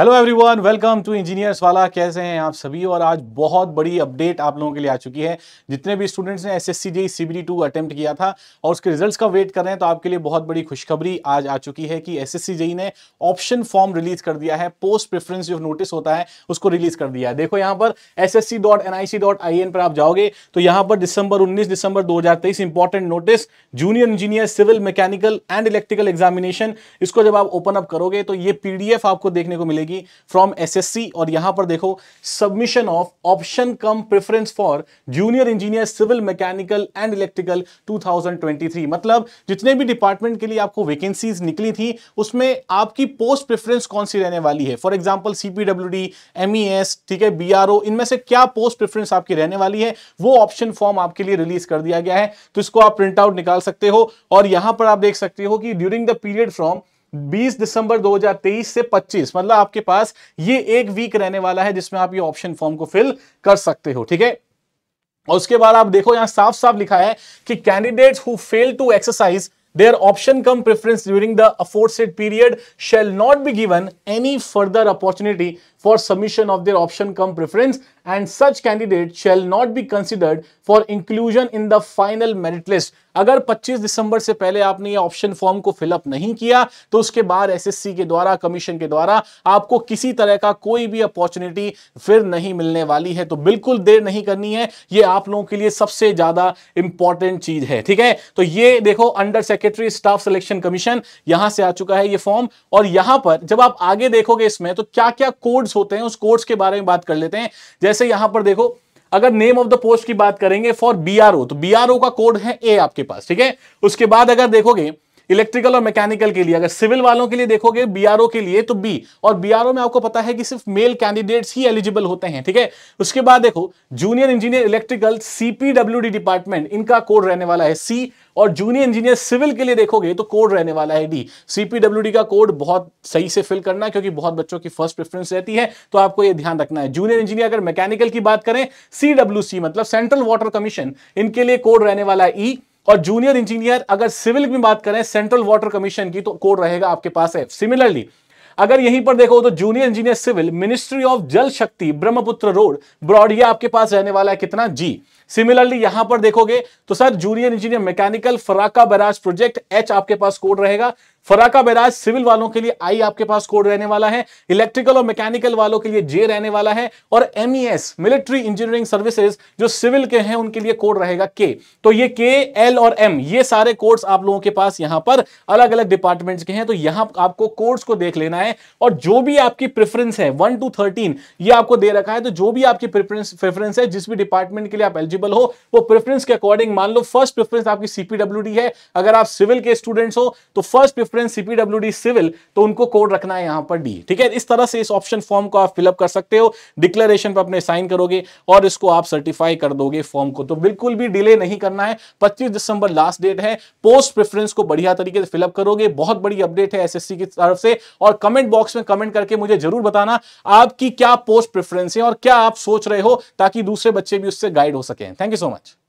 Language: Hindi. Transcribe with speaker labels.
Speaker 1: hello everyone welcome to engineers वाला कैसे हैं आप सभी और आज बहुत बड़ी अपडेट आप लोगों के लिए आ चुकी है जितने भी स्टूडेंट्स ने S S C G C B two attempt किया था और उसके रिजल्ट्स का वेट कर रहे हैं तो आपके लिए बहुत बड़ी खुशखबरी आज आ चुकी है कि एस एस सी जी ने ऑप्शन फॉर्म रिलीज कर दिया है पोस्ट प्रेफरेंस जो नोटिस होता है उसको रिलीज कर दिया है देखो यहाँ पर S S C dot N I C dot I N पर आप जाओगे तो यहाँ पर दिसंबर उन्नीस दिसंबर दो हज़ार तेईस important notice junior engineer civil mechanical and electrical examination इसको जब आप ओपन अप करोगे तो ये पी डी एफ आपको देखने को मिलेगी मिलेगी फ्रॉम एसएससी और यहां पर देखो submission of option cum preference for junior engineer civil mechanical and electrical 2023 मतलब जितने भी डिपार्टमेंट के लिए आपको वैकेंसीज निकली थी उसमें आपकी पोस्ट प्रेफरेंस कौन सी रहने वाली है फॉर एग्जाम्पल सीपीडब्ल्यूडी एमईएस ठीक है बीआरओ इनमें से क्या पोस्ट प्रेफरेंस आपकी रहने वाली है वो ऑप्शन फॉर्म आपके लिए रिलीज कर दिया गया है तो इसको आप प्रिंट आउट निकाल सकते हो और यहां पर आप देख सकते हो कि ड्यूरिंग द पीरियड फ्रॉम 20 दिसंबर 2023 से 25 मतलब आपके पास ये एक वीक रहने वाला है जिसमें आप ये ऑप्शन फॉर्म को फिल कर सकते हो ठीक है और उसके बाद आप देखो यहां साफ साफ लिखा है कि candidate who fail to exercise their option cum preference during the aforesaid period shall not be given any further opportunity for submission of their option cum preference and such candidate shall not be considered for inclusion in the final merit list अगर 25 दिसंबर से पहले आपने ये ऑप्शन फॉर्म को फिलअप नहीं किया तो उसके बाद एसएससी के द्वारा कमीशन के द्वारा आपको किसी तरह का कोई भी अपॉर्चुनिटी फिर नहीं मिलने वाली है तो बिल्कुल देर नहीं करनी है ये आप लोगों के लिए सबसे ज्यादा इंपॉर्टेंट चीज है ठीक है तो ये देखो under secretary staff selection commission यहां से आ चुका है ये फॉर्म और यहां पर जब आप आगे देखोगे इसमें तो क्या क्या कोड्स होते हैं उस कोड्स के बारे में बात कर लेते हैं जैसे जैसे यहां पर देखो अगर नेम ऑफ द पोस्ट की बात करेंगे फॉर बीआरओ तो बीआरओ का कोड है ए आपके पास ठीक है उसके बाद अगर देखोगे इलेक्ट्रिकल और मैकेनिकल के लिए अगर सिविल वालों के लिए देखोगे बीआरओ के लिए तो बी और बीआरओ में आपको पता है कि सिर्फ मेल कैंडिडेट्स ही एलिजिबल होते हैं ठीक है उसके बाद देखो junior engineer electrical CPWD department इनका कोड रहने वाला है सी और जूनियर इंजीनियर सिविल के लिए देखोगे तो कोड रहने वाला है डी सीपीडब्ल्यू का कोड बहुत सही से फिल करना क्योंकि बहुत बच्चों की फर्स्ट प्रेफरेंस रहती है तो आपको यह ध्यान रखना है जूनियर इंजीनियर अगर मैकेनिकल की बात करें सी मतलब सेंट्रल वाटर कमीशन इनके लिए कोड रहने वाला ई e, और जूनियर इंजीनियर अगर सिविल की बात करें सेंट्रल वाटर कमीशन की तो कोड रहेगा आपके पास है सिमिलरली अगर यहीं पर देखो तो junior engineer civil ministry of Jal Shakti Brahmaputra road broad ये आपके पास रहने वाला है कितना जी सिमिलरली यहां पर देखोगे तो sir junior engineer mechanical Farakka barrage project H आपके पास कोड रहेगा फराका बैराज सिविल वालों के लिए आई आपके पास कोड रहने वाला है इलेक्ट्रिकल और मैकेनिकल वालों के लिए जे रहने वाला है और MES e military engineering services जो सिविल के हैं उनके लिए कोड रहेगा के तो ये के एल और एम ये सारे कोड्स आप लोगों के पास यहां पर अलग अलग डिपार्टमेंट्स के हैं तो यहां आपको कोड्स को देख लेना है और जो भी आपकी प्रेफरेंस है वन टू थर्टीन ये आपको दे रखा है तो जो भी आपकी प्रेफरेंस प्रेफरेंस है जिस भी डिपार्टमेंट के लिए आप एलिजिबल हो वो प्रेफरेंस के अकॉर्डिंग मान लो फर्स्ट प्रेफरेंस आपकी सीपीडब्ल्यू है अगर आप सिविल के स्टूडेंट्स हो तो first preference experience CPWD civil तो उनको कोड रखना है यहां पर डी ठीक है इस तरह से इस ऑप्शन फॉर्म को आप फिलअप कर सकते हो डिक्लेरेशन पर अपने साइन करोगे और इसको आप सर्टिफाई कर दोगे फॉर्म को तो बिल्कुल भी डिले नहीं करना है पच्चीस दिसंबर लास्ट डेट है पोस्ट प्रेफरेंस को बढ़िया तरीके से फिलअप करोगे बहुत बड़ी अपडेट है एस की तरफ से और कमेंट बॉक्स में कमेंट करके मुझे जरूर बताना आपकी क्या पोस्ट प्रेफरेंस है और क्या आप सोच रहे हो ताकि दूसरे बच्चे भी उससे गाइड हो सके थैंक यू सो मच